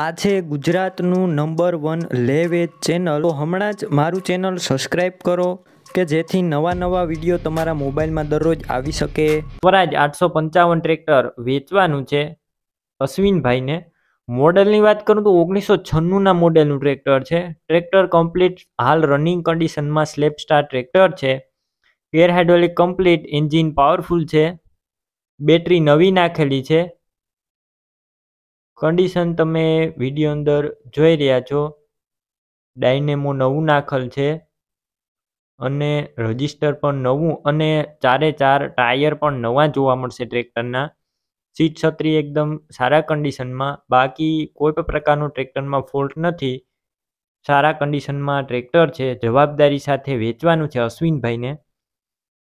આ છે ગુજરાતનું નંબર વન લેવેજ ચેનલ તો હમણાં જ મારું ચેનલ સબસ્ક્રાઈબ કરો કે જેથી નવા નવા વિડીયો તમારા મોબાઈલમાં દરરોજ આવી શકે સ્વરાજ આઠસો પંચાવન ટ્રેક્ટર વેચવાનું છે અશ્વિનભાઈને મોડલની વાત કરું તો ઓગણીસો છન્નુંના મોડેલનું ટ્રેક્ટર છે ટ્રેક્ટર કમ્પ્લીટ હાલ રનિંગ કન્ડિશનમાં સ્લેપ સ્ટાર ટ્રેક્ટર છે air hydraulic complete engine powerful છે બેટરી નવી નાખેલી છે કન્ડિશન તમે વિડીયો અંદર જોઈ રહ્યા છો ડાયનેમો નવું નાખલ છે અને રજિસ્ટર પણ નવું અને ચારે ચાર ટાયર પણ નવા જોવા મળશે ટ્રેક્ટરના સીટ છત્રી એકદમ સારા કન્ડિશનમાં બાકી કોઈ પણ પ્રકારનું ટ્રેક્ટરમાં ફોલ્ટ નથી સારા કન્ડિશનમાં ટ્રેક્ટર છે જવાબદારી સાથે વેચવાનું છે અશ્વિનભાઈને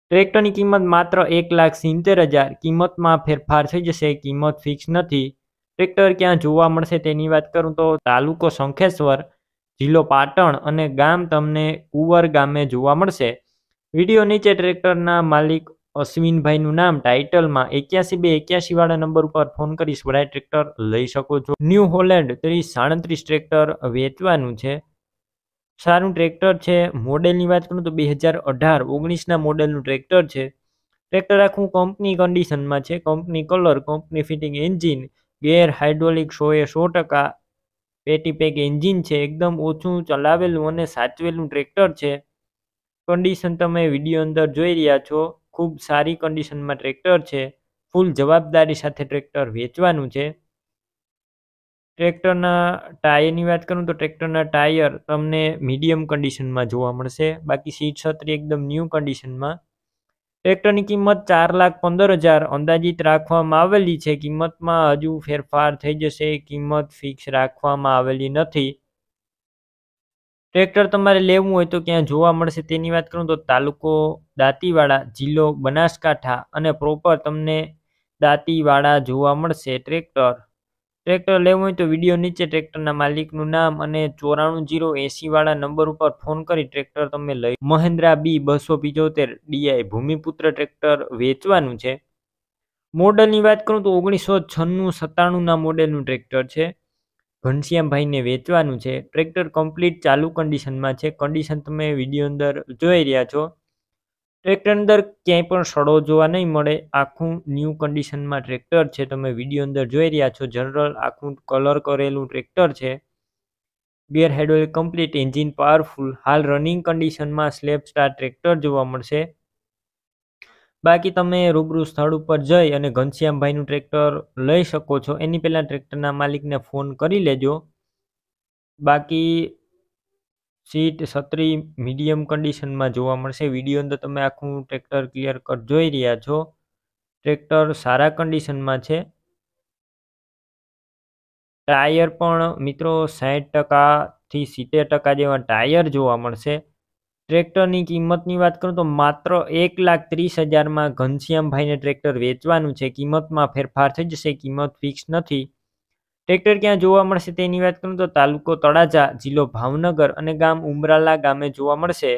ટ્રેક્ટરની કિંમત માત્ર એક લાખ સિત્તેર હજાર કિંમતમાં ફેરફાર થઈ જશે કિંમત ફિક્સ નથી ટ્રેક્ટર ક્યાં જોવા મળશે તેની વાત કરું તો તાલુકો શંખેશ્વર જિલ્લો પાટણ અને ગામ તમને કુંવર ગામે જોવા મળશે વિડીયો નીચે ટ્રેક્ટરના માલિક અશ્વિનભાઈનું નામ ટાઇટલમાં એક્યાસી બે એક્યાસી વાળા નંબર ઉપર ફોન કરી સ્વરાય ટ્રેક્ટર લઈ શકો છો ન્યૂ હોલેન્ડ ત્રીસ સાડત્રીસ ટ્રેક્ટર વેચવાનું છે સારું ટ્રેક્ટર છે મોડેલની વાત કરું તો બે હજાર અઢાર ઓગણીસના મોડેલનું ટ્રેક્ટર છે ટ્રેક્ટર આખું કંપની કન્ડિશનમાં છે company colour company fitting engine gear hydraulic સોએ સો ટકા પેટી પેક એન્જિન છે એકદમ ઓછું ચલાવેલું અને સાચવેલું ટ્રેક્ટર છે કન્ડિશન તમે વિડીયો અંદર જોઈ રહ્યા છો ખૂબ સારી કન્ડિશનમાં ટ્રેક્ટર છે ફૂલ જવાબદારી સાથે ટ્રેક્ટર વેચવાનું છે ટ્રેક્ટરના ટાયરની વાત કરું તો ટ્રેક્ટરના ટાયર તમને મીડિયમ કન્ડિશનમાં જોવા મળશે બાકી સીટ છત્રી એકદમ ન્યૂ કન્ડિશનમાં ટ્રેક્ટરની કિંમત ચાર લાખ પંદર હજાર અંદાજિત રાખવામાં આવેલી છે કિંમતમાં હજુ ફેરફાર થઈ જશે કિંમત ફિક્સ રાખવામાં આવેલી નથી ટ્રેક્ટર તમારે લેવું હોય તો ક્યાં જોવા મળશે તેની વાત કરું તો તાલુકો દાંતીવાડા જિલ્લો બનાસકાંઠા અને પ્રોપર તમને દાંતીવાડા જોવા મળશે ટ્રેક્ટર ટ્રેક્ટર લેવું હોય તો વિડીયો નીચે ટ્રેક્ટરના માલિકનું નામ અને ચોરાણું જીરો વાળા નંબર ઉપર ફોન કરી ટ્રેક્ટર તમે લઈ મહેન્દ્રા બી બસો પિચોતેર ડીઆઈ ભૂમિપુત્ર ટ્રેક્ટર વેચવાનું છે મોડલની વાત કરું તો ઓગણીસો છન્નું સત્તાણુંના મોડેલનું ટ્રેક્ટર છે ઘનશ્યામભાઈને વેચવાનું છે ટ્રેક્ટર કમ્પ્લીટ ચાલુ કન્ડિશનમાં છે કન્ડિશન તમે વિડીયો અંદર જોઈ રહ્યા છો ટ્રેક્ટર અંદર ક્યાંય પણ સડો જોવા નહીં મળે આખું ન્યૂ કન્ડિશનમાં ટ્રેક્ટર છે તમે વિડીયો અંદર જોઈ રહ્યા છો જનરલ આખું કલર કરેલું ટ્રેક્ટર છે gear hydraulic complete engine powerful હાલ રનિંગ કન્ડિશનમાં સ્લેબ સ્ટાર ટ્રેક્ટર જોવા મળશે બાકી તમે રૂબરૂ સ્થળ ઉપર જઈ અને ઘનશ્યામભાઈનું ટ્રેક્ટર લઈ શકો છો એની પહેલાં ટ્રેક્ટરના માલિકને ફોન કરી લેજો બાકી સીટ છત્રી મીડિયમ કન્ડિશનમાં જોવા મળશે વિડીયો અંદર તમે આખું ટ્રેક્ટર ક્લિયર કટ જોઈ રહ્યા છો ટ્રેક્ટર સારા કન્ડિશનમાં છે ટાયર પણ મિત્રો સાહીઠ ટકાથી સિત્તેર ટકા જેવા ટાયર જોવા મળશે ટ્રેક્ટરની કિંમતની વાત કરું તો માત્ર એક લાખ ત્રીસ હજારમાં ઘનશ્યામભાઈને ટ્રેક્ટર વેચવાનું છે કિંમતમાં ફેરફાર થઈ જશે કિંમત ફિક્સ નથી ટ્રેક્ટર ક્યાં જોવા મળશે તેની વાત કરું તો તાલુકો તળાજા જિલ્લો ભાવનગર અને ગામ ઉમરાલા ગામે જોવા મળશે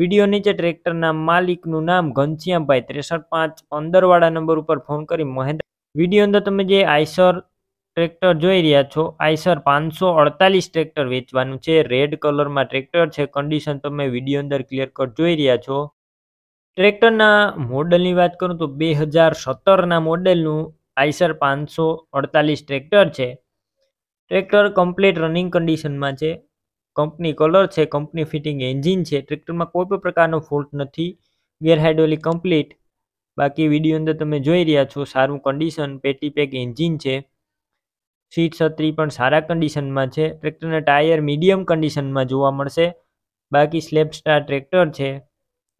વિડીયો નીચે ટ્રેક્ટરના માલિકનું નામ ઘનશ્યામભાઈ ત્રેસઠ પાંચ પંદરવાળા નંબર ઉપર ફોન કરી મહેન્દ્ર વિડીયો અંદર તમે જે આઈસર ટ્રેક્ટર જોઈ રહ્યા છો આઈસર પાંચસો અડતાલીસ ટ્રેક્ટર વેચવાનું છે રેડ કલરમાં ટ્રેક્ટર છે કન્ડિશન તમે વિડીયો અંદર ક્લિયર કટ જોઈ રહ્યા છો ટ્રેક્ટરના મોડલની વાત કરું તો બે હજાર સત્તરના મોડેલનું આઈસર પાંચસો અડતાલીસ ટ્રેક્ટર છે ટ્રેક્ટર કમ્પ્લીટ રનિંગ કન્ડિશનમાં છે કંપની કલર છે કંપની ફિટિંગ એન્જિન છે ટ્રેક્ટરમાં કોઈ પણ પ્રકારનો ફોલ્ટ નથી ગેર હાઇડ્રોલી કમ્પ્લીટ બાકી વિડીયો અંદર તમે જોઈ રહ્યા છો સારું કન્ડિશન પેટી પેક એન્જિન છે સીટ છત્રી પણ સારા કન્ડિશનમાં છે ટ્રેક્ટરના ટાયર મીડિયમ કન્ડિશનમાં જોવા મળશે બાકી સ્લેબ સ્ટાર ટ્રેક્ટર છે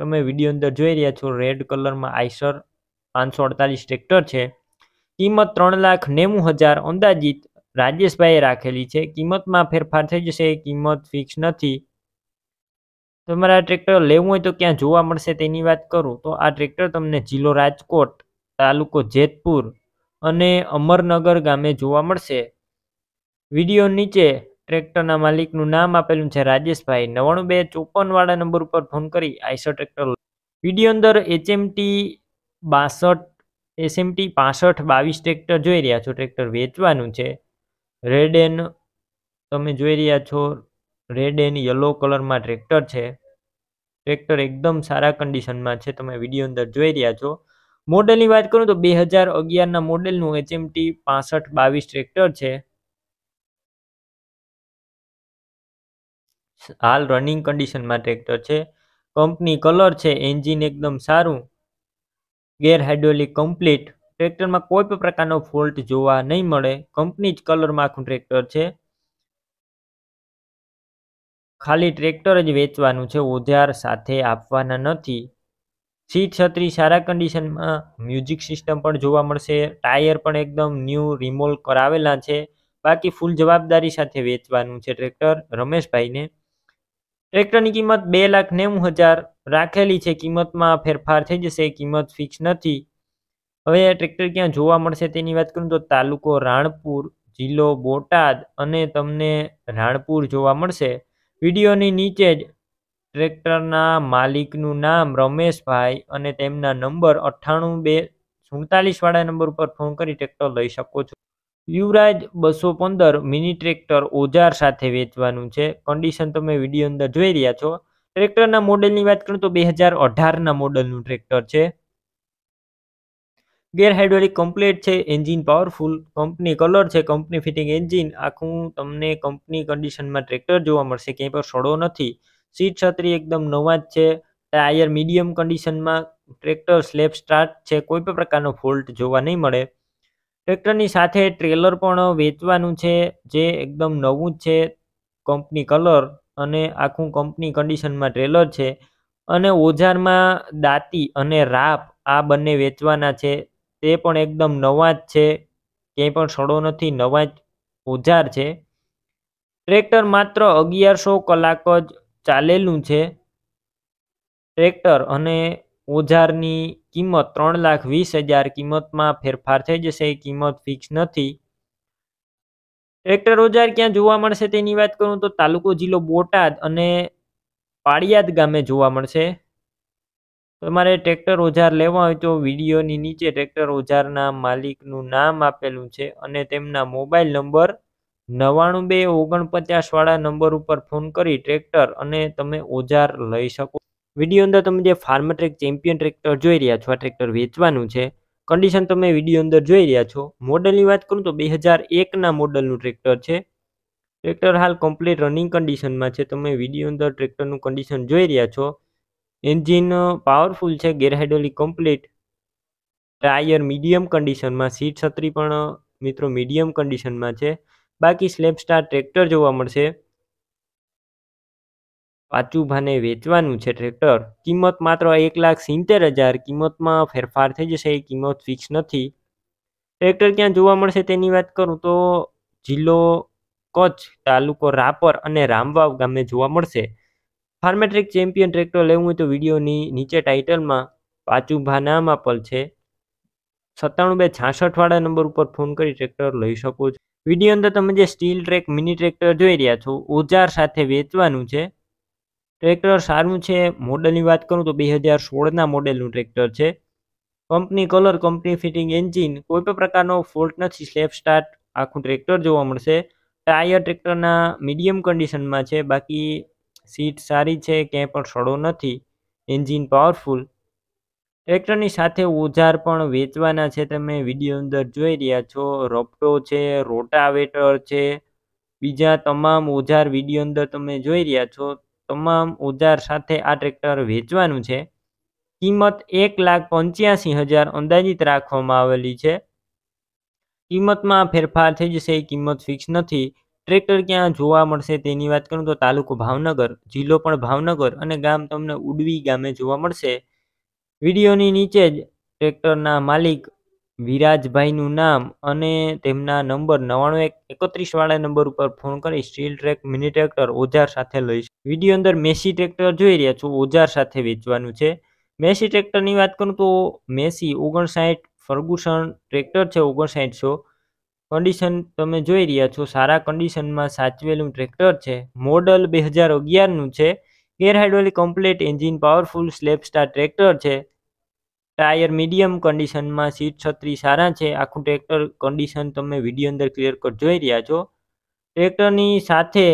તમે વિડીયો અંદર જોઈ રહ્યા છો રેડ કલરમાં આઈસર પાંચસો અડતાલીસ ટ્રેક્ટર છે કિંમત ત્રણ લાખ નેવું હજાર અંદાજિત રાજેશભાઈએ રાખેલી છે કિંમતમાં ફેરફાર થઈ જશે કિંમત ફિક્સ નથી તમારે આ ટ્રેક્ટર લેવું હોય તો ક્યાં જોવા મળશે તેની વાત કરું તો આ ટ્રેક્ટર તમને જિલ્લો રાજકોટ તાલુકો જેતપુર અને અમરનગર ગામે જોવા મળશે વિડીયો નીચે ટ્રેક્ટરના માલિકનું નામ આપેલું છે રાજેશભાઈ નવ્વાણું બે ચોપનવાળા નંબર ઉપર ફોન કરી આઈસર ટ્રેક્ટર વિડીયો અંદર એચએમટી બાસઠ એસએમટી પાસઠ બાવીસ ટ્રેક્ટર જોઈ રહ્યા છો ટ્રેક્ટર વેચવાનું છે રેડ એન તમે જોઈ રહ્યા છો રેડ એન યલો કલરમાં ટ્રેક્ટર છે ટ્રેક્ટર એકદમ સારા કન્ડિશનમાં છે તમે વિડીયો અંદર જોઈ રહ્યા છો મોડેલની વાત કરું તો બે હજાર અગિયારના મોડેલનું એચએમટી પાસઠ બાવીસ ટ્રેક્ટર છે હાલ રનિંગ કન્ડિશનમાં ટ્રેક્ટર છે કંપની કલર છે એન્જિન એકદમ સારું ગેર હાઇડ્રોલિક કમ્પ્લીટ ટ્રેક્ટરમાં કોઈ પણ પ્રકારનો ફોલ્ટ જોવા નહીં મળે કંપની જ કલરમાં આખું ટ્રેક્ટર છે ખાલી ટ્રેક્ટર જ વેચવાનું છે ઓધાર સાથે આપવાના નથી સીટ છત્રી સારા કન્ડિશનમાં મ્યુઝિક સિસ્ટમ પણ જોવા મળશે ટાયર પણ એકદમ ન્યૂ રિમોલ કરાવેલા છે બાકી ફૂલ જવાબદારી સાથે વેચવાનું છે ટ્રેક્ટર રમેશભાઈને ટ્રેક્ટરની કિંમત બે લાખ નેવું હજાર રાખેલી છે કિંમતમાં ફેરફાર થઈ જશે કિંમત ફિક્સ નથી હવે આ ટ્રેક્ટર ક્યાં જોવા મળશે તેની વાત કરું તો તાલુકો રાણપુર જિલ્લો બોટાદ અને તમને રાણપુર જોવા મળશે વિડીયોની નીચે જ ટ્રેક્ટરના માલિકનું નામ રમેશભાઈ અને તેમના નંબર અઠ્ઠાણું બે સુડતાલીસવાળા નંબર ઉપર ફોન કરી ટ્રેક્ટર લઈ શકો છો યુવરાજ બસો પંદર મિની ટ્રેક્ટર ઓજાર સાથે વેચવાનું છે કન્ડિશન તમે વિડીયો અંદર જોઈ રહ્યા છો ટ્રેક્ટરના મોડેલની વાત કરું તો બે હજાર અઢારના મોડેલનું ટ્રેક્ટર છે ગેર ગેરહાઇડ્રોલિક કમ્પ્લેટ છે એન્જિન પાવરફુલ કંપની કલર છે કંપની ફિટિંગ એન્જિન આખું તમને કંપની કન્ડિશનમાં ટ્રેક્ટર જોવા મળશે ક્યાંય પર સડો નથી સીટ છત્રી એકદમ નવા જ છે ટાયર મીડિયમ કન્ડિશનમાં ટ્રેક્ટર સ્લેબ સ્ટાર્ટ છે કોઈ પણ પ્રકારનો ફોલ્ટ જોવા નહીં મળે ટ્રેક્ટરની સાથે ટ્રેલર પણ વેચવાનું છે જે એકદમ નવું જ છે કંપની કલર અને આખું કંપની કન્ડિશનમાં ટ્રેલર છે અને ઓઝારમાં દાંતી અને રાપ આ બંને વેચવાના છે તે પણ એકદમ નવા જ છે ક્યાંય પણ સડો નથી નવા જ ઓજાર છે ટ્રેક્ટર માત્ર અગિયારસો કલાક જ ચાલેલું છે ટ્રેક્ટર અને ઓજારની કિંમત ત્રણ લાખ વીસ હજાર કિંમતમાં ફેરફાર થઈ જશે એ કિંમત ફિક્સ નથી ટ્રેક્ટર ઓજાર ક્યાં જોવા મળશે તેની વાત કરું તો તાલુકો જિલ્લો બોટાદ અને પાળિયાદ ગામે જોવા મળશે તમારે ટ્રેક્ટર ઓજાર લેવા હોય તો વિડીયોની નીચે ટ્રેક્ટર ઓજારના માલિકનું નામ આપેલું છે અને તેમના મોબાઈલ નંબર નવ્વાણું બે ઓગણપચાસવાળા નંબર ઉપર ફોન કરી ટ્રેક્ટર અને તમે ઓજાર લઈ શકો વિડીયો અંદર તમે જે ફાર્મ ટ્રેક ચેમ્પિયન ટ્રેક્ટર જોઈ રહ્યા છો આ ટ્રેક્ટર વેચવાનું છે કન્ડિશન તમે વિડીયો અંદર જોઈ રહ્યા છો મોડલની વાત કરું તો બે હજાર એકના મોડલનું ટ્રેક્ટર છે ટ્રેક્ટર હાલ કમ્પ્લીટ રનિંગ કન્ડિશનમાં છે તમે વિડીયો અંદર ટ્રેક્ટરનું કન્ડિશન જોઈ રહ્યા છો એન્જિન પાવરફુલ uh, છે gear hydraulic complete tyre medium કન્ડિશનમાં સીટ છત્રી પણ uh, મિત્રો મીડિયમ કન્ડિશનમાં છે બાકી સ્લેબ સ્ટાર ટ્રેક્ટર જોવા મળશે ભાને વેચવાનું છે ટ્રેક્ટર કિંમત માત્ર એક લાખ સિત્તેર હજાર કિંમતમાં ફેરફાર થઈ જશે એ કિંમત ફિક્સ નથી ટ્રેક્ટર ક્યાં જોવા મળશે તેની વાત કરું તો જિલ્લો કચ્છ તાલુકો રાપર અને રામવાવ ગામે જોવા મળશે ફાર્મેટ્રિક ચેમ્પિયન ટ્રેક્ટર લેવું હોય તો વિડીયોની નીચે ટાઇટલમાં પાછું નામ આપેલ છે સત્તાણું બે છાસઠવાળા નંબર ઉપર ફોન કરી ટ્રેક્ટર લઈ શકો છો વિડીયો અંદર તમે જે સ્ટીલ ટ્રેક મિની ટ્રેક્ટર જોઈ રહ્યા છો ઓજાર સાથે વેચવાનું છે ટ્રેક્ટર સારું છે મોડલની વાત કરું તો બે હજાર સોળના મોડેલનું ટ્રેક્ટર છે company colour company fitting engine કોઈ પણ પ્રકારનો ફોલ્ટ નથી સ્લેફ સ્ટાર્ટ આખું ટ્રેક્ટર જોવા મળશે ટાયર ટ્રેક્ટરના મીડિયમ કન્ડિશનમાં છે બાકી સીટ સારી છે ક્યાંય પણ સડો નથી એન્જિન પાવરફુલ ટ્રેક્ટરની સાથે ઓજાર પણ વેચવાના છે તમે વિડીયો અંદર જોઈ રહ્યા છો રોપટો છે રોટાવેટર છે બીજા તમામ ઓજાર વિડીયો અંદર તમે જોઈ રહ્યા છો તમામ ઓજાર સાથે આ ટ્રેક્ટર વેચવાનું છે કિંમત એક લાખ પંચ્યાસી હજાર અંદાજિત રાખવામાં આવેલી છે કિંમતમાં ફેરફાર થઈ જશે કિંમત ફિક્સ નથી ટ્રેક્ટર ક્યાં જોવા મળશે તેની વાત કરું તો તાલુકો ભાવનગર જિલ્લો પણ ભાવનગર અને ગામ તમને ઉડવી ગામે જોવા મળશે વિડીયોની નીચે જ ટ્રેક્ટરના માલિક વિરાજભાઈનું નામ અને તેમના નંબર નવ્વાણું એક એકત્રીસ વાળા નંબર ઉપર ફોન કરી સ્ટીલ ટ્રેક મિની ટ્રેક્ટર ઓજાર સાથે લઈશ વિડીયો અંદર મેસી ટ્રેક્ટર જોઈ રહ્યા છો ઓજાર સાથે વેચવાનું છે મેસી ટ્રેક્ટરની વાત કરું તો મેસી ઓગણસાઠ ફર્ગુસન ટ્રેક્ટર છે ઓગણસાઠસો કન્ડિશન તમે જોઈ રહ્યા છો સારા કન્ડિશનમાં સાચવેલું ટ્રેક્ટર છે મોડલ બે હજાર અગિયારનું છે gear hydraulic complete engine powerful self start tractor છે ટાયર મીડિયમ કન્ડિશનમાં સીટ છત્રી સારા છે આખું ટ્રેક્ટર કન્ડિશન તમે વિડીયો અંદર ક્લિયર કટ જોઈ રહ્યા છો ટ્રેક્ટરની સાથે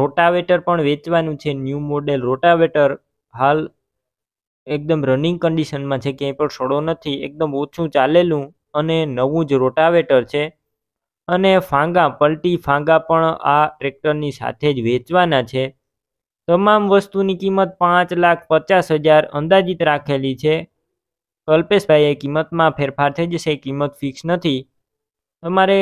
રોટાવેટર પણ વેચવાનું છે ન્યૂ મોડેલ રોટાવેટર હાલ એકદમ રનિંગ કન્ડિશનમાં છે ક્યાંય પણ સડો નથી એકદમ ઓછું ચાલેલું અને નવું જ રોટાવેટર છે અને ફાંગા પલટી ફાંગા પણ આ ટ્રેક્ટરની સાથે જ વેચવાના છે તમામ વસ્તુની કિંમત પાંચ લાખ પચાસ હજાર અંદાજિત રાખેલી છે કલ્પેશભાઈએ કિંમતમાં ફેરફાર થઈ જશે કિંમત ફિક્સ નથી તમારે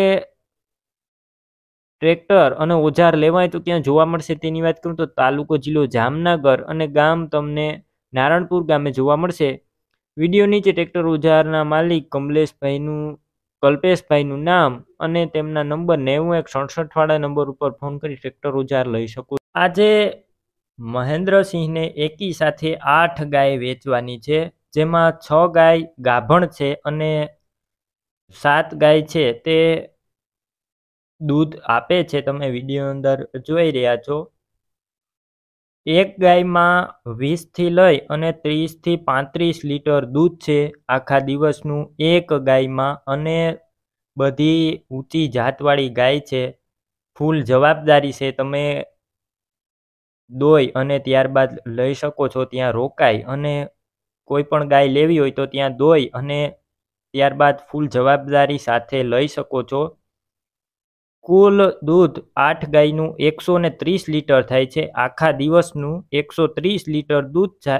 ટ્રેક્ટર અને ઓજાર લેવાય તો ક્યાં જોવા મળશે તેની વાત કરું તો તાલુકો જિલ્લો જામનગર અને ગામ તમને નારણપુર ગામે જોવા મળશે વિડીયો નીચે ટ્રેક્ટર ઓજારના માલિક કમલેશભાઈનું કલ્પેશભાઈનું નામ અને તેમના નંબર નેવું એક સડસઠવાળા નંબર ઉપર ફોન કરી ટ્રેક્ટર ઉજાર લઈ શકું આજે મહેન્દ્રસિંહને એકી સાથે આઠ ગાય વેચવાની છે જેમાં છ ગાય ગાભણ છે અને સાત ગાય છે તે દૂધ આપે છે તમે વિડીયો અંદર જોઈ રહ્યા છો એક ગાયમાં વીસથી લઈ અને ત્રીસથી પાંત્રીસ લીટર દૂધ છે આખા દિવસનું એક ગાયમાં અને બધી ઊંચી જાતવાળી ગાય છે ફૂલ જવાબદારી છે તમે દોઈ અને ત્યારબાદ લઈ શકો છો ત્યાં રોકાય અને કોઈ પણ ગાય લેવી હોય તો ત્યાં દોઈ અને ત્યારબાદ ફૂલ જવાબદારી સાથે લઈ શકો છો કુલ દૂધ આઠ ગાયનું એકસો ને ત્રીસ લીટર થાય છે આખા દિવસનું એકસો ત્રીસ લીટર દૂધ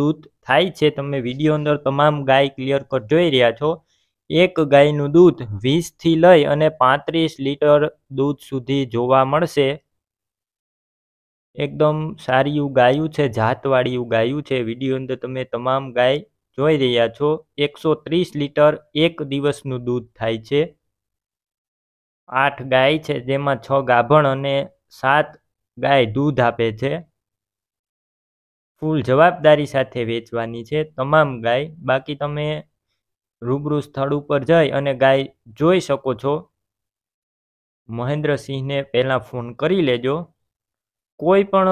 દૂધ થાય છે તમે વિડીયો અંદર તમામ ગાય ક્લિયર કટ જોઈ રહ્યા છો એક ગાયનું દૂધ વીસથી લઈ અને પાંત્રીસ લીટર દૂધ સુધી જોવા મળશે એકદમ સારીયું ગાયું છે જાતવાળીયું ગાયું છે વિડીયો અંદર તમે તમામ ગાય જોઈ રહ્યા છો એકસો ત્રીસ લીટર એક દિવસનું દૂધ થાય છે આઠ ગાય છે જેમાં છ ગાભણ અને સાત ગાય દૂધ આપે છે ફૂલ જવાબદારી સાથે વેચવાની છે તમામ ગાય બાકી તમે રૂબરૂ સ્થળ ઉપર જઈ અને ગાય જોઈ શકો છો મહેન્દ્રસિંહને પહેલાં ફોન કરી લેજો કોઈ પણ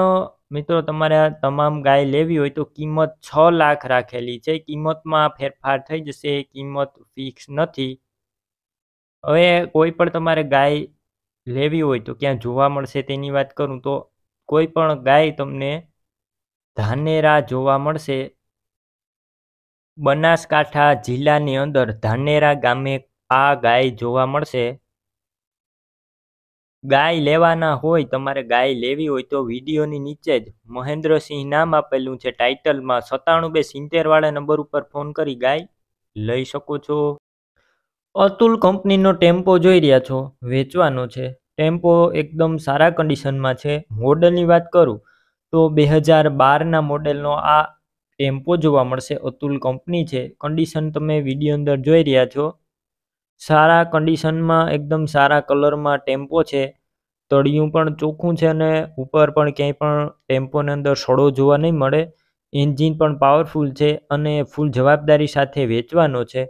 મિત્રો તમારે આ તમામ ગાય લેવી હોય તો કિંમત છ લાખ રાખેલી છે કિંમતમાં ફેરફાર થઈ જશે કિંમત ફિક્સ નથી હવે કોઈ પણ તમારે ગાય લેવી હોય તો ક્યાં જોવા મળશે તેની વાત કરું તો કોઈ પણ ગાય તમને ધાનેરા જોવા મળશે બનાસકાંઠા જિલ્લાની અંદર ધાનેરા ગામે આ ગાય જોવા મળશે ગાય લેવાના હોય તમારે ગાય લેવી હોય તો વિડીયોની નીચે જ મહેન્દ્રસિંહ નામ આપેલું છે ટાઇટલમાં સત્તાણું બે વાળા નંબર ઉપર ફોન કરી ગાય લઈ શકો છો અતુલ કંપનીનો ટેમ્પો જોઈ રહ્યા છો વેચવાનો છે ટેમ્પો એકદમ સારા કન્ડિશનમાં છે મોડલની વાત કરું તો બે હજાર બારના મોડેલનો આ ટેમ્પો જોવા મળશે અતુલ કંપની છે કન્ડિશન તમે વિડીયો અંદર જોઈ રહ્યા છો સારા કન્ડિશનમાં એકદમ સારા કલરમાં ટેમ્પો છે તળિયું પણ ચોખ્ખું છે અને ઉપર પણ ક્યાંય પણ ટેમ્પોની અંદર સડો જોવા નહીં મળે એન્જિન પણ પાવરફુલ છે અને ફૂલ જવાબદારી સાથે વેચવાનો છે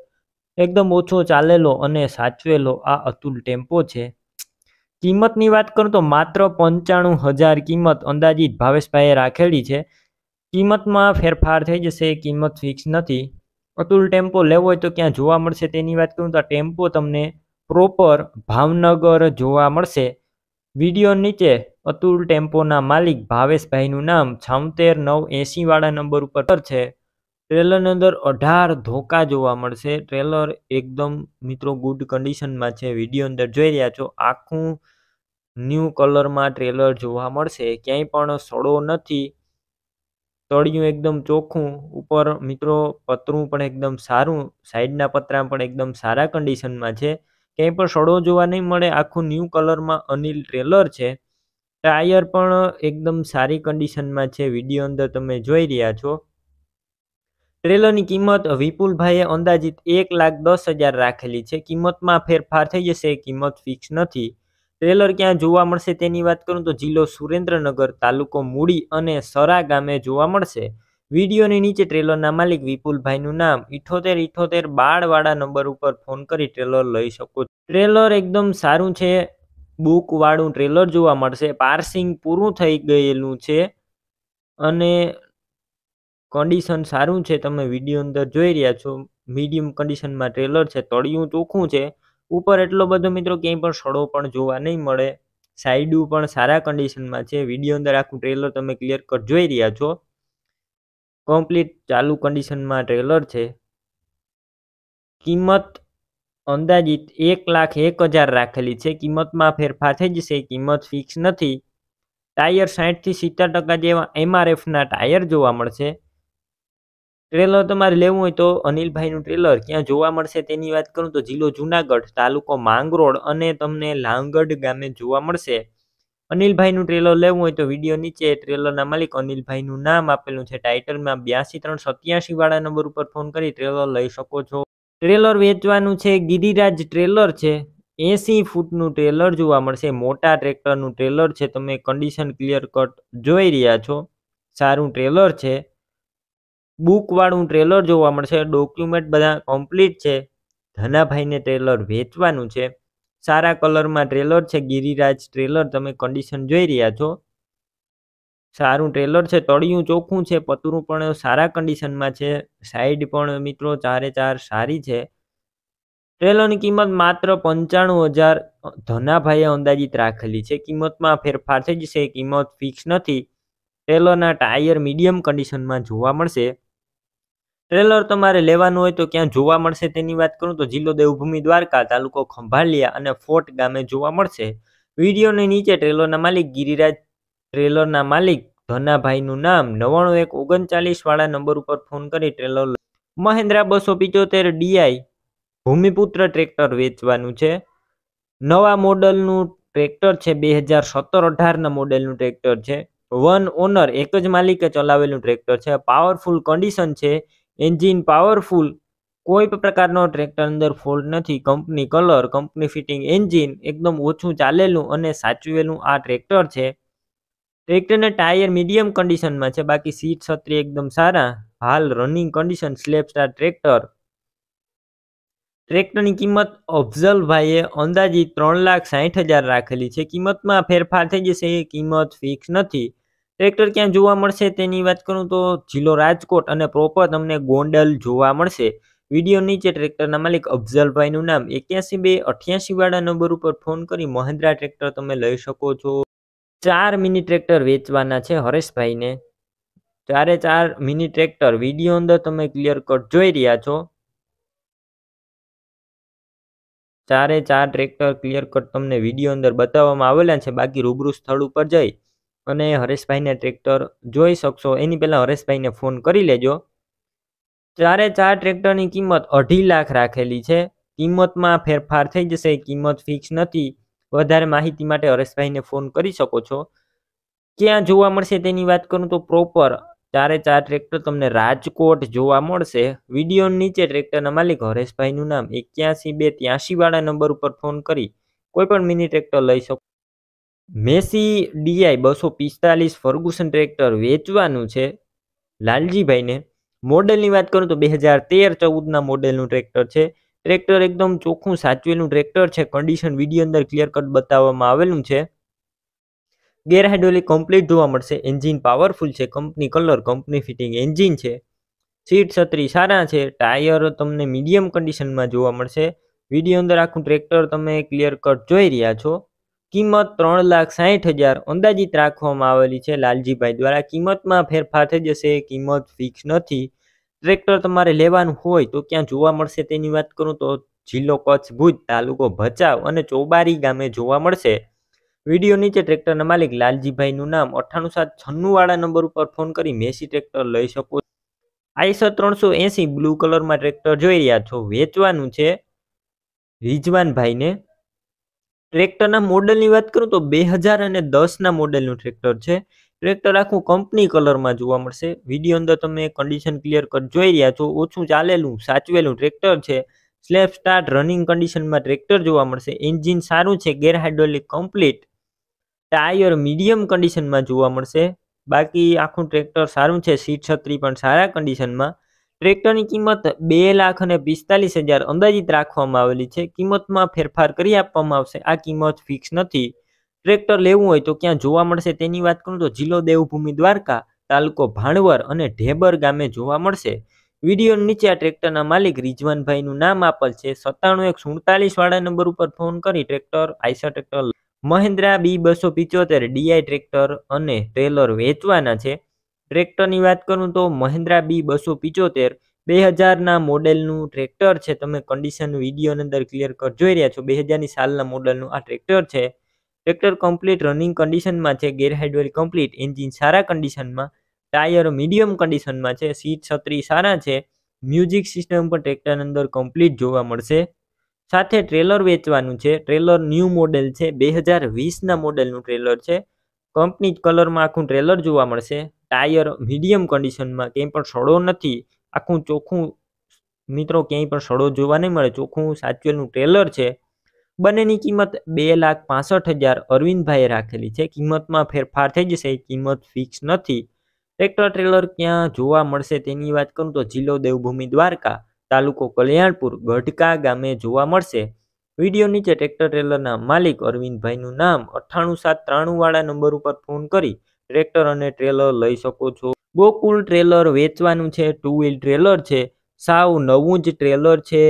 એકદમ ઓછો ચાલેલો અને સાચવેલો આ અતુલ ટેમ્પો છે કિંમતની વાત કરું તો માત્ર પંચાણું હજાર કિંમત અંદાજિત ભાવેશભાઈએ રાખેલી છે કિંમતમાં ફેરફાર થઈ જશે કિંમત ફિક્સ નથી અતુલ ટેમ્પો લેવો હોય તો ક્યાં જોવા મળશે તેની વાત કરું તો ટેમ્પો તમને પ્રોપર ભાવનગર જોવા મળશે વિડીયો નીચે અતુલ ટેમ્પોના માલિક ભાવેશભાઈનું નામ છાંતેર નવ એંસીવાળા નંબર ઉપર છે ટ્રેલરની અંદર અઢાર ધોકા જોવા મળશે ટ્રેલર એકદમ મિત્રો ગુડ કન્ડિશનમાં છે વિડીયો અંદર જોઈ રહ્યા છો આખું ન્યૂ કલરમાં ટ્રેલર જોવા મળશે ક્યાંય પણ સડો નથી તળિયું એકદમ ચોખ્ખું ઉપર મિત્રો પતરું પણ એકદમ સારું સાઈડના પતરા પણ એકદમ સારા કન્ડિશનમાં છે ક્યાંય પણ સડો જોવા નહીં મળે આખું ન્યૂ કલરમાં અનિલ ટ્રેલર છે ટાયર પણ એકદમ સારી કન્ડિશનમાં છે વિડીયો અંદર તમે જોઈ રહ્યા છો ટ્રેલરની કિંમત વિપુલભાઈએ અંદાજિત એક લાખ દસ હજાર રાખેલી છે કિંમતમાં ફેરફાર થઈ જશે કિંમત ફિક્સ નથી ટ્રેલર ક્યાં જોવા મળશે તેની વાત કરું તો જિલ્લો સુરેન્દ્રનગર તાલુકો મૂડી અને સરા ગામે જોવા મળશે વિડીયોની નીચે ટ્રેલરના માલિક વિપુલભાઈનું નામ ઇઠોતેર ઇઠોતેર બાળવાળા નંબર ઉપર ફોન કરી ટ્રેલર લઈ શકો ટ્રેલર એકદમ સારું છે બુકવાળું ટ્રેલર જોવા મળશે પાર્સિંગ પૂરું થઈ ગયેલું છે અને કન્ડિશન સારું છે તમે વિડીયો અંદર જોઈ રહ્યા છો મીડિયમ કન્ડિશનમાં ટ્રેલર છે તળિયું ચોખ્ખું છે ઉપર એટલો બધો મિત્રો ક્યાંય પણ સડો પણ જોવા નહીં મળે સાઈડુ પણ સારા કન્ડિશનમાં છે વિડીયો અંદર આખું ટ્રેલર તમે ક્લિયર કટ જોઈ રહ્યા છો કમ્પ્લીટ ચાલુ કન્ડિશનમાં ટ્રેલર છે કિંમત અંદાજિત એક લાખ એક હજાર રાખેલી છે કિંમતમાં ફેરફાર થઈ જશે કિંમત ફિક્સ નથી ટાયર સાહીઠથી સિત્તેર ટકા જેવા એમઆરએફના ટાયર જોવા મળશે ટ્રેલર તમારે લેવું હોય તો અનિલભાઈનું ટ્રેલર ક્યાં જોવા મળશે તેની વાત કરું તો જિલ્લો જુનાગઢ તાલુકો માંગરોળ અને તમને લાંગઢ ગામે જોવા મળશે અનિલભાઈનું ટ્રેલર લેવું હોય તો વિડીયો નીચે ટ્રેલરના માલિક અનિલભાઈનું નામ આપેલું છે ટાઇટલમાં બ્યાસી ત્રણ સત્યાસી વાળા નંબર ઉપર ફોન કરી ટ્રેલર લઈ શકો છો ટ્રેલર વેચવાનું છે ગિરિરાજ ટ્રેલર છે એંસી ફૂટનું ટ્રેલર જોવા મળશે મોટા ટ્રેક્ટરનું ટ્રેલર છે તમે કન્ડિશન ક્લિયર કટ જોઈ રહ્યા છો સારું ટ્રેલર છે બુકવાળું ટ્રેલર જોવા મળશે ડોક્યુમેન્ટ બધા કમ્પ્લીટ છે ધનાભાઈને ટ્રેલર વેચવાનું છે સારા કલરમાં ટ્રેલર છે ગિરિરાજ ટ્રેલર તમે કન્ડિશન જોઈ રહ્યા છો સારું ટ્રેલર છે તળિયું ચોખ્ખું છે પતરું પણ સારા કન્ડિશનમાં છે સાઈડ પણ મિત્રો ચારે ચાર સારી છે ટ્રેલરની કિંમત માત્ર પંચાણું હજાર ધનાભાઈએ અંદાજિત રાખેલી છે કિંમતમાં ફેરફાર થઈ જશે કિંમત ફિક્સ નથી ટ્રેલરના ટાયર મીડિયમ કન્ડિશનમાં જોવા મળશે ટ્રેલર તમારે લેવાનું હોય તો ક્યાં જોવા મળશે તેની વાત કરું તો જિલ્લો દેવભૂમિ દ્વારકા તાલુકો ખંભાળિયા અને ફોર્ટ ગામે જોવા મળશે વિડીયોની નીચે ટ્રેલરના માલિક ગિરિરાજ ટ્રેલરના માલિક ધનાભાઈનું નામ નવાણું એક ઓગણચાલીસ વાળા નંબર ઉપર ફોન કરી ટ્રેલર મહેન્દ્રા બસો પિત્યોતેર ડીઆઈ ભૂમિપુત્ર ટ્રેક્ટર વેચવાનું છે નવા મોડલનું ટ્રેક્ટર છે બે હજાર સત્તર અઢારના મોડેલનું ટ્રેક્ટર છે વન ઓનર એક જ માલિકે ચલાવેલું ટ્રેક્ટર છે પાવરફુલ કન્ડિશન છે એન્જિન પાવરફુલ કોઈ પણ પ્રકારનો ટ્રેક્ટર અંદર ફોલ્ટ નથી company colour company fitting engine એકદમ ઓછું ચાલેલું અને સાચવેલું આ ટ્રેક્ટર છે ટ્રેક્ટરના ટાયર મીડિયમ કન્ડિશનમાં છે બાકી સીટ છત્રી એકદમ સારા હાલ running condition self start tractor ટ્રેક્ટરની કિંમત અફઝલભાઈએ અંદાજિત ત્રણ લાખ સાહીઠ હજાર રાખેલી છે કિંમતમાં ફેરફાર થઈ જશે એ કિંમત ફિક્સ નથી ટ્રેક્ટર ક્યાં જોવા મળશે તેની વાત કરું તો જિલ્લો રાજકોટ અને પ્રોપર તમને ગોંડલ જોવા મળશે વિડીયો નીચે ટ્રેક્ટરના માલિક અફઝલભાઈનું નામ એક્યાસી બે અઠ્યાસી વાળા નંબર ઉપર ફોન કરી મહિન્દ્રા ટ્રેક્ટર તમે લઈ શકો છો ચાર મિની ટ્રેક્ટર વેચવાના છે હરેશભાઈને ચારે ચાર મિની ટ્રેક્ટર વિડીયો અંદર તમે ક્લિયર કટ જોઈ રહ્યા છો ચારે ચાર ટ્રેક્ટર ક્લિયર કટ તમને વિડીયો અંદર બતાવવામાં આવેલા છે બાકી રૂબરૂ સ્થળ ઉપર જઈ અને હરેશભાઈને ટ્રેક્ટર જોઈ શકશો એની પહેલાં હરેશભાઈને ફોન કરી લેજો ચારે ચાર ટ્રેક્ટરની કિંમત અઢી લાખ રાખેલી છે કિંમતમાં ફેરફાર થઈ જશે કિંમત ફિક્સ નથી વધારે માહિતી માટે હરેશભાઈને ફોન કરી શકો છો ક્યાં જોવા મળશે તેની વાત કરું તો પ્રોપર ચારે ચાર ટ્રેક્ટર તમને રાજકોટ જોવા મળશે વિડીયો નીચે ટ્રેક્ટરના માલિક હરેશભાઈનું નામ એક્યાસી બે ત્યાંસી વાળા નંબર ઉપર ફોન કરી કોઈ પણ મિની ટ્રેક્ટર લઈ શકો મેસી ડીઆઈ બસો પિસ્તાલીસ ફર્ગુસન ટ્રેક્ટર વેચવાનું છે લાલજીભાઈને મોડેલની વાત કરું તો બે હજાર તેર ચૌદના મોડેલનું ટ્રેક્ટર છે ટ્રેક્ટર એકદમ ચોખ્ખું સાચવેલું ટ્રેક્ટર છે કન્ડિશન વિડીયો અંદર ક્લિયર કટ બતાવવામાં આવેલું છે ગેર હાઇડ્રોલિક કમ્પ્લીટ જોવા મળશે એન્જિન પાવરફુલ છે company colour company fitting engine છે સીટ છત્રી સારા છે ટાયર તમને મીડિયમ કન્ડિશનમાં જોવા મળશે વિડીયો અંદર આખું ટ્રેક્ટર તમે ક્લિયર કટ જોઈ રહ્યા છો કિંમત ત્રણ લાખ સાહીઠ હજાર અંદાજિત રાખવામાં આવેલી છે લાલજીભાઈ દ્વારા કિંમતમાં ફેરફાર થઈ જશે કિંમત ફિક્સ નથી ટ્રેક્ટર તમારે લેવાનું હોય તો ક્યાં જોવા મળશે તેની વાત કરું તો જિલ્લો કચ્છ ભુજ તાલુકો ભચાઉ અને ચોબારી ગામે જોવા મળશે વિડીયો નીચે ટ્રેક્ટરના માલિક લાલજીભાઈનું નામ અઠ્ઠાણું સાત છન્નુંવાળા નંબર ઉપર ફોન કરી મેસી ટ્રેક્ટર લઈ શકો આઈસર ત્રણસો એંસી બ્લુ કલરમાં ટ્રેક્ટર જોઈ રહ્યા છો વેચવાનું છે રિજવાનભાઈને ટ્રેક્ટરના મોડલની વાત કરું તો બે હજાર અને દસના મોડલનું ટ્રેક્ટર છે ટ્રેક્ટર આખું કંપની કલરમાં જોવા મળશે વિડીયો અંદર તમે કન્ડિશન ક્લિયર કર જોઈ રહ્યા છો ઓછું ચાલેલું સાચવેલું ટ્રેક્ટર છે સ્લેબ સ્ટાર્ટ રનિંગ કન્ડિશનમાં ટ્રેક્ટર જોવા મળશે એન્જિન સારું છે gear hydraulic complete tyre medium કન્ડિશનમાં જોવા મળશે બાકી આખું ટ્રેક્ટર સારું છે સીટ છત્રી પણ સારા કન્ડિશનમાં ટ્રેક્ટરની કિંમત બે લાખ અને પિસ્તાલીસ હજાર અંદાજિત રાખવામાં આવેલી છે કિંમતમાં ફેરફાર કરી આપવામાં આવશે આ કિંમત ફિક્સ નથી ટ્રેક્ટર લેવું હોય તો ક્યાં જોવા મળશે તેની વાત કરું તો જિલ્લો દેવભૂમિ દ્વારકા તાલુકો ભાણવર અને ઢેબર ગામે જોવા મળશે વિડીયો નીચે આ ટ્રેક્ટરના માલિક રિજવાનભાઈનું નામ આપેલ છે સત્તાણું એક સુડતાલીસ વાળા નંબર ઉપર ફોન કરી tractor Eicher tractor Mahindra B બસો પિચોતેર ડીઆઈ ટ્રેક્ટર અને ટ્રેલર વેચવાના છે ટ્રેક્ટરની વાત કરું તો મહિન્દ્રા બી બસો પિચોતેર બે હજારના મોડેલનું ટ્રેક્ટર છે તમે કન્ડિશન વિડીયોની અંદર ક્લિયર કર જોઈ રહ્યા છો બે હજારની સાલના મોડેલનું આ ટ્રેક્ટર છે ટ્રેક્ટર કમ્પ્લીટ રનિંગ કન્ડિશનમાં છે ગેર હાઇડવેલ કમ્પ્લીટ એન્જિન સારા કન્ડિશનમાં ટાયર મીડિયમ કન્ડિશનમાં છે સીટ છત્રી સારા છે મ્યુઝિક સિસ્ટમ પણ ટ્રેક્ટરની અંદર કમ્પ્લીટ જોવા મળશે સાથે ટ્રેલર વેચવાનું છે ટ્રેલર ન્યૂ મોડેલ છે બે હજાર વીસના મોડેલનું ટ્રેલર છે કંપની કલરમાં આખું ટ્રેલર જોવા મળશે ટાયર મીડિયમ કન્ડિશનમાં ક્યાંય પણ સડો નથી આખું ચોખ્ખું મિત્રો ક્યાંય પણ સડો જોવા નહીં મળે ચોખ્ખું સાચવેલનું ટ્રેલર છે બંનેની કિંમત બે લાખ પાસઠ હજાર અરવિંદભાઈએ રાખેલી છે કિંમતમાં ફેરફાર થઈ જશે કિંમત ફિક્સ નથી ટ્રેક્ટર ટ્રેલર ક્યાં જોવા મળશે તેની વાત કરું તો જિલ્લો દેવભૂમિ દ્વારકા તાલુકો કલ્યાણપુર ગઢકા ગામે જોવા મળશે વિડીયો નીચે ટ્રેક્ટર ટ્રેલરના માલિક અરવિંદભાઈનું નામ અઠ્ઠાણું સાત ત્રાણુંવાળા નંબર ઉપર ફોન કરી ટ્રેક્ટર અને ટ્રેલર લઈ શકો છો ગોકુલ ટ્રેલર વેચવાનું છે ટુ વ્હીલ ટ્રેલર છે સાવ નવું જ ટ્રેલર છે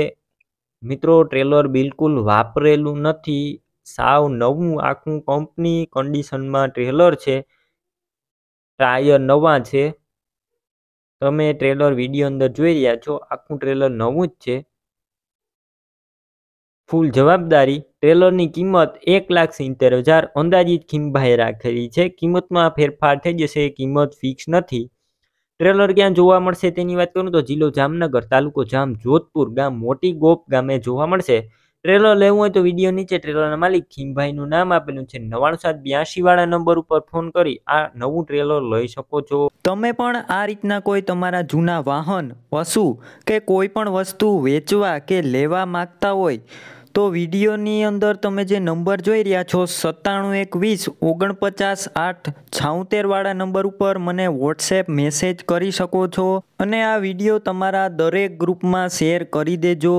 મિત્રો ટ્રેલર બિલકુલ વાપરેલું નથી સાવ નવું આખું કંપની કન્ડિશનમાં ટ્રેલર છે ટાયર નવા છે તમે ટ્રેલર વિડીયો અંદર જોઈ રહ્યા છો આખું ટ્રેલર નવું જ છે ફૂલ જવાબદારી ટ્રેલરની કિંમત એક લાખ સિત્તેર હજાર અંદાજિત ખીમભાઈ રાખેલી છે કિંમતમાં ફેરફાર થઈ જશે કિંમત ફિક્સ નથી ટ્રેલર ક્યાં જોવા મળશે તેની વાત કરું તો જિલ્લો જામનગર તાલુકો જામ જોધપુર ગામ મોટી ગોપ ગામે જોવા મળશે ટ્રેલર લેવું હોય તો વિડીયો નીચે ટ્રેલરના માલિક ખીમભાઈનું નામ આપેલું છે નવાણું સાત બ્યાસી વાળા નંબર ઉપર ફોન કરી આ નવું ટ્રેલર લઈ શકો છો તમે પણ આ રીતના કોઈ તમારા જૂના વાહન પશુ કે કોઈ પણ વસ્તુ વેચવા કે લેવા માગતા હોય તો વિડીયોની અંદર તમે જે નંબર જોઈ રહ્યા છો સત્તાણું એક વીસ ઓગણપચાસ આઠ છાઉતેરવાળા નંબર ઉપર મને વોટ્સએપ મેસેજ કરી શકો છો અને આ વિડીયો તમારા દરેક ગ્રુપમાં શેર કરી દેજો